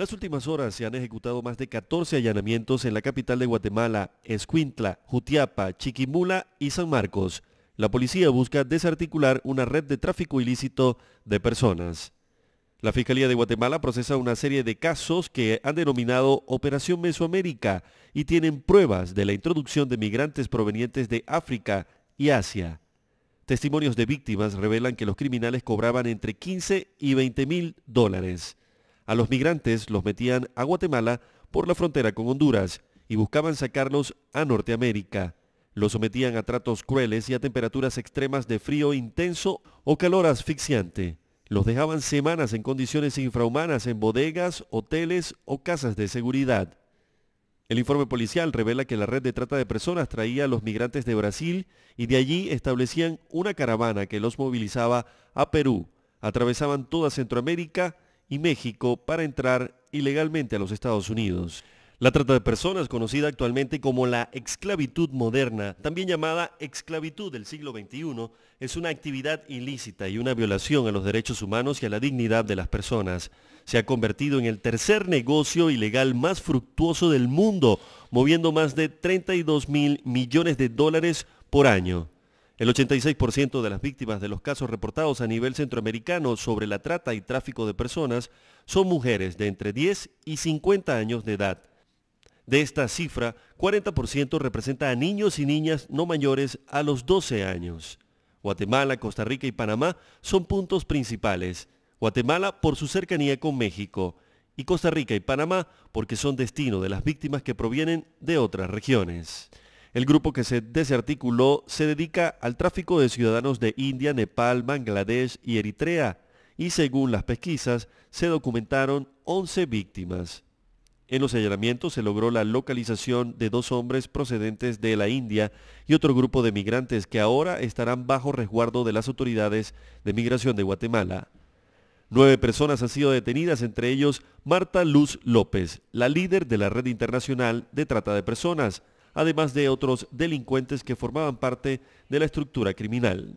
Las últimas horas se han ejecutado más de 14 allanamientos en la capital de Guatemala, Escuintla, Jutiapa, Chiquimula y San Marcos. La policía busca desarticular una red de tráfico ilícito de personas. La Fiscalía de Guatemala procesa una serie de casos que han denominado Operación Mesoamérica y tienen pruebas de la introducción de migrantes provenientes de África y Asia. Testimonios de víctimas revelan que los criminales cobraban entre 15 y 20 mil dólares. A los migrantes los metían a Guatemala por la frontera con Honduras y buscaban sacarlos a Norteamérica. Los sometían a tratos crueles y a temperaturas extremas de frío intenso o calor asfixiante. Los dejaban semanas en condiciones infrahumanas en bodegas, hoteles o casas de seguridad. El informe policial revela que la red de trata de personas traía a los migrantes de Brasil y de allí establecían una caravana que los movilizaba a Perú. Atravesaban toda Centroamérica y México para entrar ilegalmente a los Estados Unidos. La trata de personas, conocida actualmente como la esclavitud moderna, también llamada esclavitud del siglo XXI, es una actividad ilícita y una violación a los derechos humanos y a la dignidad de las personas. Se ha convertido en el tercer negocio ilegal más fructuoso del mundo, moviendo más de 32 mil millones de dólares por año. El 86% de las víctimas de los casos reportados a nivel centroamericano sobre la trata y tráfico de personas son mujeres de entre 10 y 50 años de edad. De esta cifra, 40% representa a niños y niñas no mayores a los 12 años. Guatemala, Costa Rica y Panamá son puntos principales. Guatemala por su cercanía con México y Costa Rica y Panamá porque son destino de las víctimas que provienen de otras regiones. El grupo que se desarticuló se dedica al tráfico de ciudadanos de India, Nepal, Bangladesh y Eritrea y según las pesquisas se documentaron 11 víctimas. En los allanamientos se logró la localización de dos hombres procedentes de la India y otro grupo de migrantes que ahora estarán bajo resguardo de las autoridades de migración de Guatemala. Nueve personas han sido detenidas, entre ellos Marta Luz López, la líder de la red internacional de trata de personas, además de otros delincuentes que formaban parte de la estructura criminal.